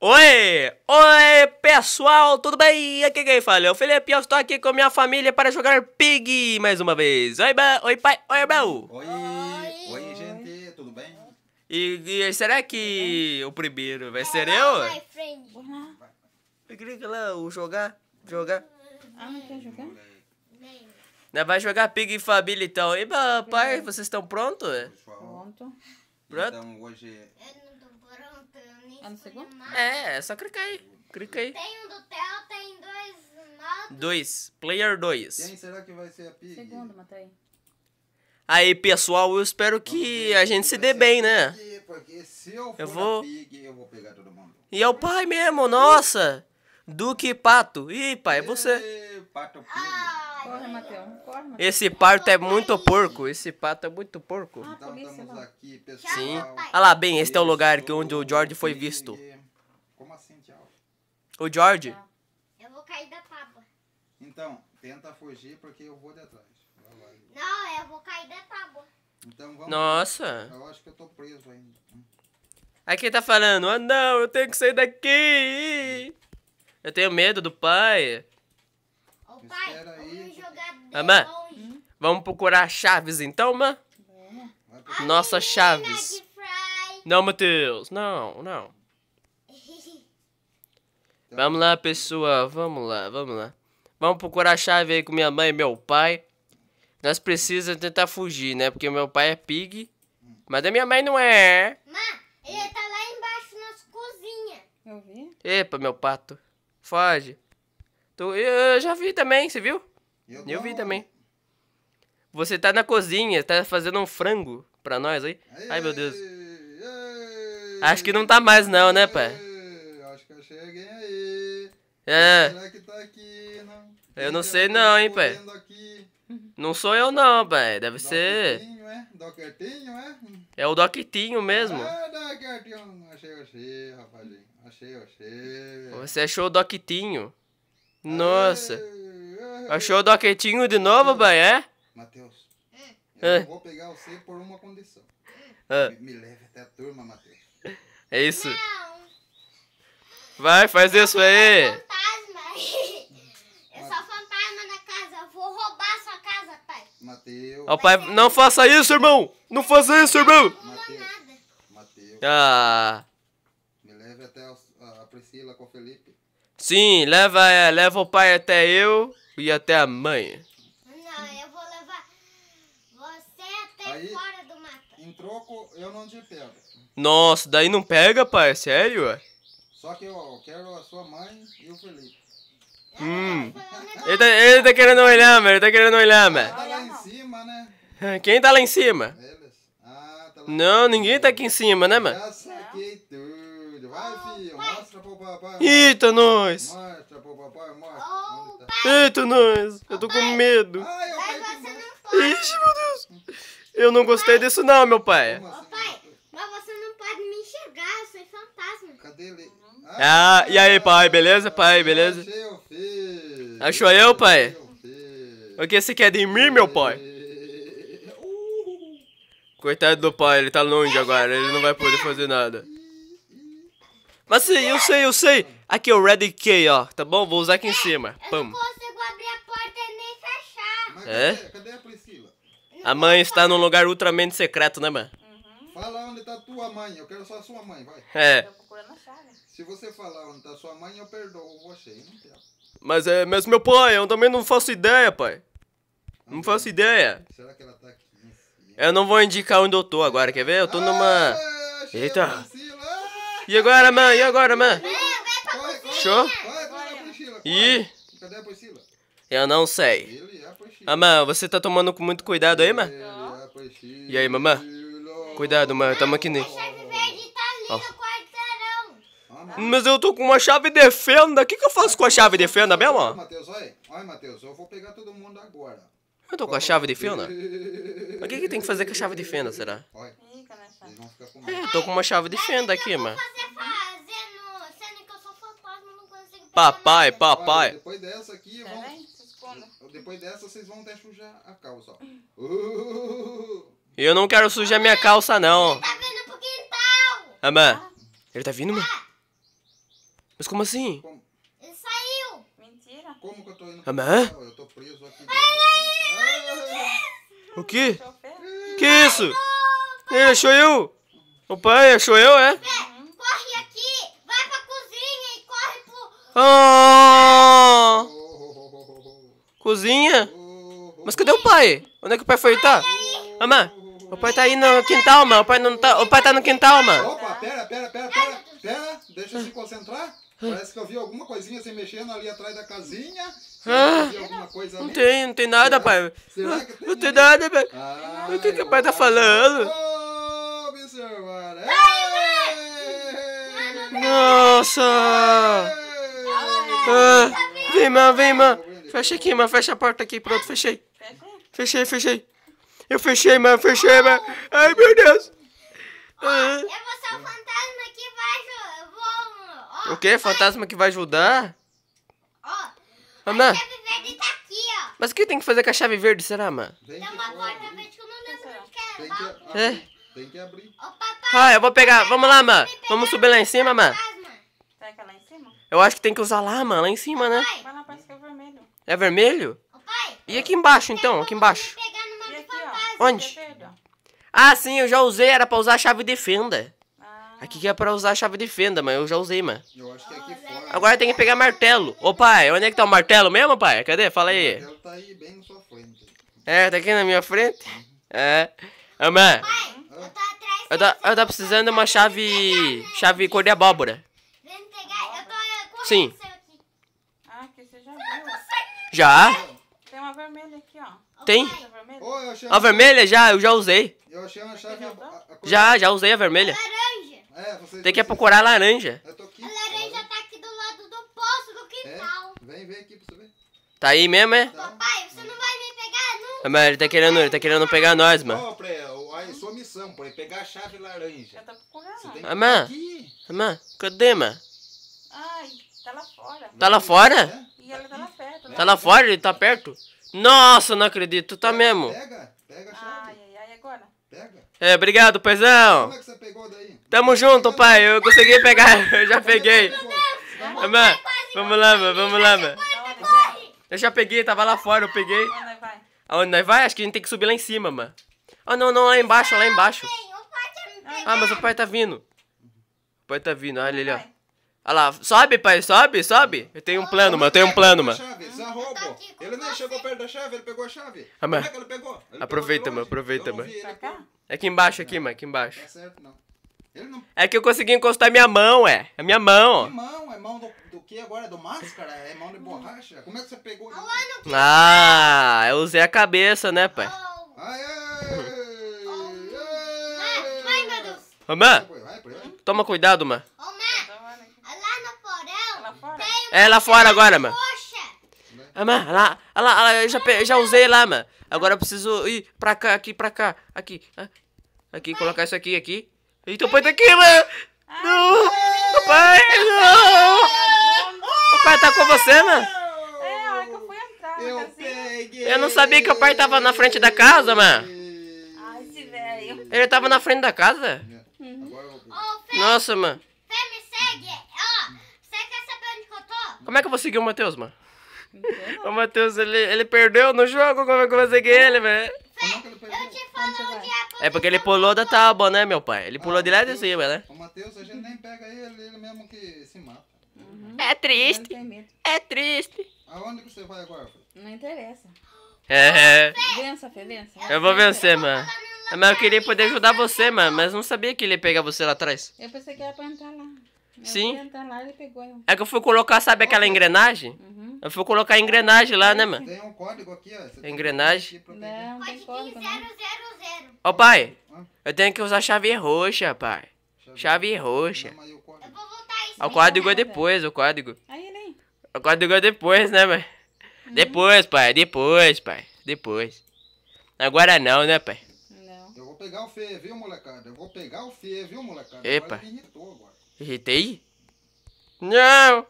Oi! Oi, pessoal! Tudo bem? Aqui quem fala é o Felipe eu estou aqui com minha família para jogar Pig mais uma vez. Oi, ba... Oi pai! Oi, irmão! Oi! Oi, Oi gente! Tudo bem? E, e será que o primeiro vai ser Hello, eu? My friend. Eu lá o jogar, jogar. Ah, não quer jogar? Não, vai jogar Pig e família então. E pai, vocês estão prontos? Pronto. Pronto? Então hoje... Ah, no segundo? É, é, é só clicar aí. Clica aí. Tem um do Theo, tem dois modos. Dois. Player 2. Quem será que vai ser a Pig? Segundo, Matei. Aí, pessoal, eu espero que a gente se dê bem, né? Porque se eu for eu vou... Pig, eu vou pegar todo mundo. E é o pai mesmo, nossa! Duque Pato. Ih, pai, é você. Pato Pig. Ah, Corre, Esse parto é muito porco. Esse pato é muito porco. então ah, estamos aqui, pessoal. Sim. Olha ah lá, bem, este é o lugar que onde o George foi visto. Como assim, tchau? O George? Eu vou cair da tábua. Então, tenta fugir porque eu vou de trás. Não, eu vou cair da tábua. Então vamos. Nossa. Eu acho que eu tô preso ainda. Aqui tá falando, ah oh, não, eu tenho que sair daqui. Eu tenho medo do pai pai, Espera aí. Ah, mãe, vamos procurar Chaves então, mãe? É. Nossa Ai, Chaves. Não, Matheus, não, não. vamos lá, pessoal, vamos lá, vamos lá. Vamos procurar a chave aí com minha mãe e meu pai. Nós precisamos tentar fugir, né? Porque meu pai é pig, mas a minha mãe não é. Mãe, ele tá lá embaixo na cozinha. Eu vi. Epa, meu pato. Foge. Tô, eu já vi também, você viu? Eu, eu vi também. Você tá na cozinha, tá fazendo um frango pra nós aí. Ai, meu Deus. Acho que não tá mais não, né, pai? Acho que eu cheguei aí. É. Será que tá aqui? Não. Né? Eu não sei não, hein, pai. Não sou eu não, pai. Deve ser... Doquetinho, é? é? É o Doquetinho mesmo. É, ah, Doquetinho. Achei, achei, rapazinho. Achei, achei. Você achou o Doquetinho. Nossa. Achou o doquetinho de novo, pai, é? Matheus, eu é. vou pegar você por uma condição. Ah. Me, me leve até a turma, Matheus. É isso. Não. Vai, faz isso aí. Eu sou Fantasma. Eu sou fantasma na casa. Eu Vou roubar a sua casa, pai. Mateus. Ó, pai, não faça isso, irmão. Não faça isso, irmão. Mateus. Mateus. Ah. Me leve até a Priscila com o Felipe. Sim, leva, é, leva o pai até eu e até a mãe. Não, eu vou levar você até fora do mapa. Em troco, eu não te pego. Nossa, daí não pega, pai? Sério? Só que eu quero a sua mãe e o Felipe. É, hum. Ele tá, ele tá querendo olhar, mano. Ele tá querendo olhar, mano. Tá lá em cima, né? Quem tá lá em cima? Eles. Ah, tá lá Não, ninguém tá aqui em cima, né, mano? Já saquei tudo. Vai, filho. Tá papai, Eita, nós! Mostra pro papai, mostra. Eita, nós! Eu tô com medo. Ai, Ixi, meu Deus! Eu não gostei disso não, meu pai. Assim, mas você não pode me enxergar, eu sou fantasma. Ah, e aí, pai, beleza, pai, beleza? Achei Achou eu, pai? O que você quer de mim, meu pai? Coitado do pai, ele tá longe agora, ele não vai poder fazer nada. Mas sim, eu sei, eu sei. Aqui, é o Red Key, ó, tá bom? Vou usar aqui em é, cima. Pum. Eu não consigo abrir a porta nem Pam. É? Cadê a Priscila? A mãe está num lugar ultramente secreto, né, mãe? Uhum. Fala onde está a tua mãe, eu quero só a sua mãe, vai. É. Se você falar onde está a sua mãe, eu perdoo você, hein? Mas é, mesmo meu pai, eu também não faço ideia, pai. Não faço ideia. Será que ela está aqui? Eu não vou indicar onde eu tô agora, quer ver? Eu tô numa... Ah, Eita. E agora, mãe? E agora, mãe? Show? E? Cadê a pochila? Eu não sei. Ele é a ah, mãe, você tá tomando com muito cuidado aí, mãe? É e aí, mamãe? Cuidado, mãe. Tamo aqui nem. Tá ah, mas eu tô com uma chave de fenda. O que, que eu faço com a chave de fenda mesmo? Olha, Matheus, olha. Olha, Matheus, eu vou pegar todo mundo agora. Eu tô com a chave de fenda? Mas o que, que tem que fazer com a chave de fenda, será? Olha. É, é tô com uma chave de fenda aqui, mano. Papai, papai. depois dessa aqui, tá vão... depois dessa vocês vão até sujar a calça. Uh! Eu não quero sujar minha calça, não. Ele tá vindo pro quintal. Ah, Ele tá vindo, mano? Mas como assim? Como? Ele saiu. Mentira. Como que eu tô indo pro ah, quintal? Eu tô preso aqui. O que? É que isso? Ele achou eu? O pai achou é, eu, é? Oh! Cozinha? Mas cadê o pai? Onde é que o pai foi? Tá? Mamã, o pai tá aí no quintal, mano. O pai não tá. O pai tá no quintal, mano. Opa, pera, pera, pera, pera, pera. Deixa eu se concentrar. Parece que eu vi alguma coisinha se mexendo ali atrás da casinha. Ah, não tem, não tem nada, Será? pai. Será tem não tem nada, pai. Ah, o que, que o pai tá falando? Observar. Nossa! Ah, vem, mano, vem, mano. Fecha aqui, mano. Fecha a porta aqui. Pronto, fechei. Fechei, fechei. Eu fechei, mano. Fechei, mano. Ai, meu Deus. Ah. Eu vou ser o fantasma que vai ajudar. Vou... Oh, o quê? Fantasma que vai ajudar? Ó, oh, ah, Ana. a chave verde tá aqui, ó. Mas o que tem que fazer com a chave verde, será, mano? Tem uma porta verde que o meu é. Tem que tá? é? Tem que abrir. Ô, papai. Ah, eu vou pegar. Vamos lá, mano. Vamos subir lá em cima, mano. Eu acho que tem que usar lá, mano, lá em cima, né? Vai lá, parece que é vermelho. É vermelho? Ô, pai, e aqui embaixo, então? Aqui embaixo. Aqui, Onde? Ah, sim, eu já usei. Era pra usar a chave de fenda. Ah. Aqui que é pra usar a chave de fenda, mas eu já usei, mano. Eu acho que é aqui fora. Agora tem que pegar martelo. Ô, pai, onde é que tá o martelo mesmo, pai? Cadê? Fala aí. O martelo tá aí bem na sua frente. É, tá aqui na minha frente? É. Ô, mãe. Pai, eu tô atrás. Eu tô, eu tô precisando de uma chave... Chave cor de abóbora. Sim. Ah, você já viu. Já? Tem uma vermelha aqui, ó. Tem? Tá a vermelha já, eu já usei. Eu achei uma chave. a- a cor- Já, já usei a vermelha. Laranja. É, você- Tem que você- procurar a laranja. Eu tô aqui. A laranja tá aqui do lado do poço do É. quintal. Vem, vem aqui pra você ver. Tá aí mesmo, é? Tá. Papai, você não vai me pegar nunca. Ah, mas ele tá querendo, ele tá querendo pegar nós, mano. Ó, Pré, a sua missão, Pré, pegar a chave laranja. procurando. Ah, ah, cadê, mano? Ai, Tá lá fora. Tá lá fora? É? E ela tá lá perto. Né? Tá lá fora? Ele tá perto? Nossa, não acredito. Tá mesmo. Pega, pega a chave. Ai, ai, ai, agora? Pega. É, obrigado, paizão. Como é que você pegou daí? Tamo junto, pai. Eu consegui pegar. Eu já peguei. Mãe, vamos lá, mano. Vamos lá, mano. Eu já peguei. Tava lá fora. Eu peguei. Onde vai? Aonde nós vai? Acho que a gente tem que subir lá em cima, mano. Ah, não, não. Lá embaixo, lá embaixo. Ah, ah mas o pai tá vindo. O pai tá vindo. Olha ele, ó. Olha lá, sobe, pai, sobe, sobe. Eu tenho um plano, mano, eu tenho um plano, mano. Ele nem tá assim? tá chegou perto da chave, ele pegou a chave. Ah, Como é que ele pegou? Ele aproveita, pegou mano, aproveita, mano. Tá é aqui embaixo, aqui, mano, aqui embaixo. Tá certo, não. Não... É que eu consegui encostar minha mão, é. É minha mão. Que é mão? É mão do, do que agora? É do máscara? É mão de borracha? Como é que você pegou? Ah, eu usei a cabeça, né, pai? Oh. Ai, ai, oh. ai, ai. vai, meu Deus. toma cuidado, mano. É lá fora agora, mano. Ah, mano, lá, ah, lá, lá, ah, eu já, já usei lá, mano. Agora eu preciso ir pra cá, aqui, pra cá, aqui. Ah. Aqui, colocar isso aqui, aqui. então o pai tá aqui, mano. Não, o pai, não. O pai tá com você, mano. É, que eu fui entrar, eu peguei. Eu não sabia que o pai tava na frente da casa, mano. Ai, esse velho. Ele tava na frente da casa? Nossa, mano. Como é que eu vou seguir o Matheus, mano? O Matheus, ele, ele perdeu no jogo, como é que eu vou seguir ele, velho? É porque ele pulou da tábua, né, meu pai? Ele pulou ah, de lá de cima, né? O Matheus, a gente nem pega ele, ele mesmo que se mata. Uhum. É triste. É triste. Aonde que você vai agora, filho? Não interessa. É. é. Vença, Fê, vença. Eu vou vencer, mano. Mas eu queria poder ajudar você, mano, mas não sabia que ele ia pegar você lá atrás. Eu pensei que era pra entrar lá. Sim. Lá, ele pegou. É que eu fui colocar, sabe aquela engrenagem? Uhum. Eu fui colocar a engrenagem lá, né, mano? Tem um código aqui, ó. Você engrenagem. Tem não, não tem código. Ó, oh, pai, eu tenho que usar chave roxa, pai. Chave, chave roxa. Não, o código, ah, o código é depois, o código. Aí, nem. Né? O código é depois, né, mano? Uhum. Depois, pai, depois, pai. Depois. Agora não, né, pai? Não. Eu vou pegar o Fê, viu, molecada? Eu vou pegar o Fê, viu, molecada? Epa. Agora me irritou agora. Irritei? Não!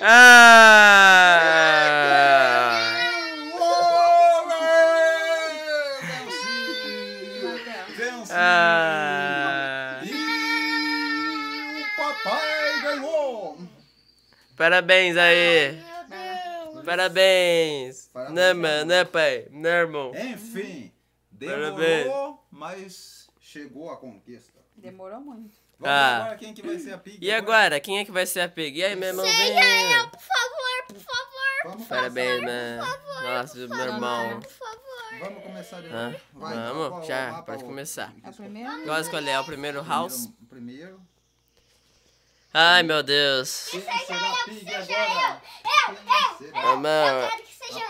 Ah! Ah! E o papai ganhou! Parabéns aí! Parabéns! Parabéns. Né, mano? Né, pai? Né, irmão? Enfim, demorou, Parabéns. mas chegou a conquista. Demorou muito. Vamos ah. agora quem é que vai ser a pig. E agora? Quem é que vai ser a pig? E aí, meu irmão? Seja eu, por favor, por favor. Vamos Parabéns, né? Nossa, meu irmão. Por favor. Vamos começar de ah, vai, Vamos, então, qual, já, é qual, pode começar. É o primeiro? Qual é o primeiro house? Primeiro, primeiro. Ai, meu Deus. Que seja eu, que seja eu. Eu, eu, eu. Eu quero que seja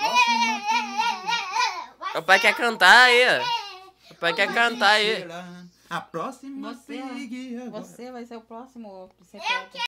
eu. O pai quer cantar aí. O pai quer cantar aí. A próxima você, é- você vai ser o próximo. Você eu quero.